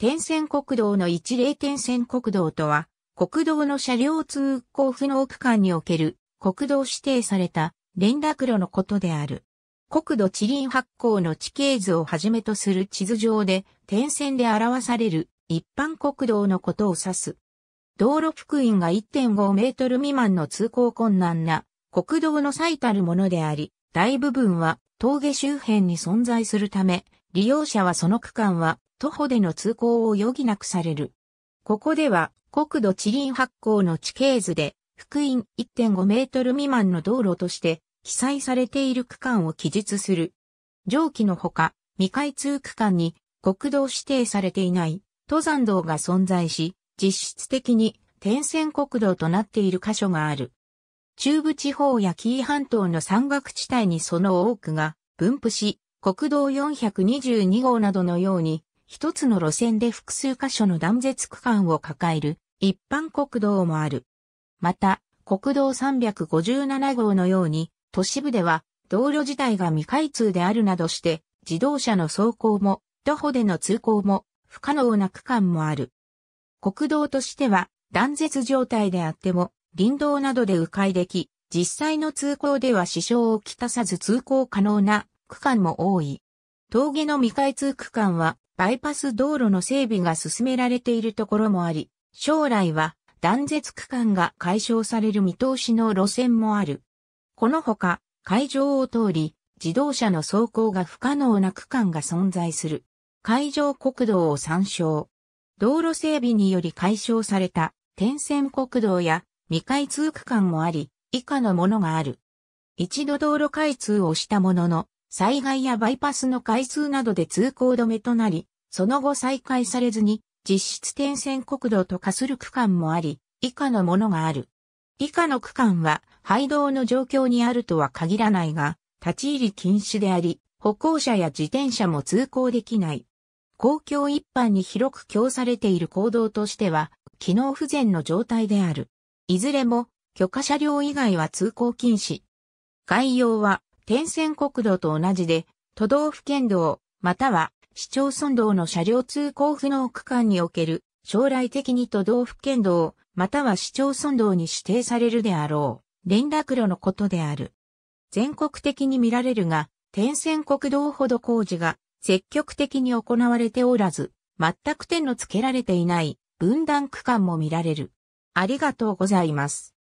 点線国道の一例点線国道とは、国道の車両通行不能区間における国道指定された連絡路のことである。国土地理発行の地形図をはじめとする地図上で点線で表される一般国道のことを指す。道路幅員が1.5メートル未満の通行困難な国道の最たるものであり、大部分は峠周辺に存在するため、利用者はその区間は徒歩での通行を余儀なくされる。ここでは国土地林発行の地形図で福音1.5メートル未満の道路として記載されている区間を記述する。上記のほか未開通区間に国道指定されていない登山道が存在し、実質的に点線国道となっている箇所がある。中部地方や紀伊半島の山岳地帯にその多くが分布し、国道422号などのように、一つの路線で複数箇所の断絶区間を抱える一般国道もある。また、国道357号のように、都市部では道路自体が未開通であるなどして、自動車の走行も、徒歩での通行も、不可能な区間もある。国道としては、断絶状態であっても、林道などで迂回でき、実際の通行では支障をきたさず通行可能な区間も多い。峠の未開通区間はバイパス道路の整備が進められているところもあり、将来は断絶区間が解消される見通しの路線もある。このほか、会場を通り、自動車の走行が不可能な区間が存在する。海上国道を参照。道路整備により解消された点線国道や未開通区間もあり、以下のものがある。一度道路開通をしたものの、災害やバイパスの回数などで通行止めとなり、その後再開されずに、実質点線国道と化する区間もあり、以下のものがある。以下の区間は、廃道の状況にあるとは限らないが、立ち入り禁止であり、歩行者や自転車も通行できない。公共一般に広く供されている行動としては、機能不全の状態である。いずれも、許可車両以外は通行禁止。概要は、天線国道と同じで、都道府県道、または市町村道の車両通行不能区間における、将来的に都道府県道、または市町村道に指定されるであろう、連絡路のことである。全国的に見られるが、天線国道ほど工事が積極的に行われておらず、全く点のつけられていない分断区間も見られる。ありがとうございます。